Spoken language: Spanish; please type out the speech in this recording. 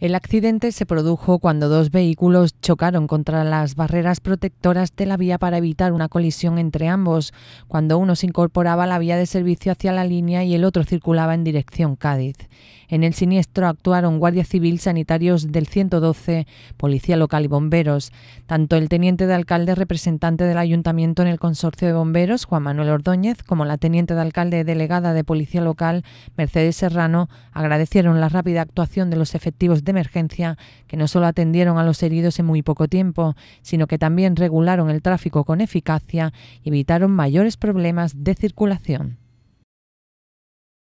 El accidente se produjo cuando dos vehículos chocaron contra las barreras protectoras de la vía para evitar una colisión entre ambos, cuando uno se incorporaba a la vía de servicio hacia la línea y el otro circulaba en dirección Cádiz. En el siniestro actuaron Guardia Civil, sanitarios del 112, Policía Local y bomberos. Tanto el teniente de alcalde representante del ayuntamiento en el consorcio de bomberos, Juan Manuel Ordóñez, como la teniente de alcalde delegada de Policía Local, Mercedes Serrano, agradecieron la rápida actuación de los efectivos de emergencia que no solo atendieron a los heridos en muy poco tiempo, sino que también regularon el tráfico con eficacia y evitaron mayores problemas de circulación.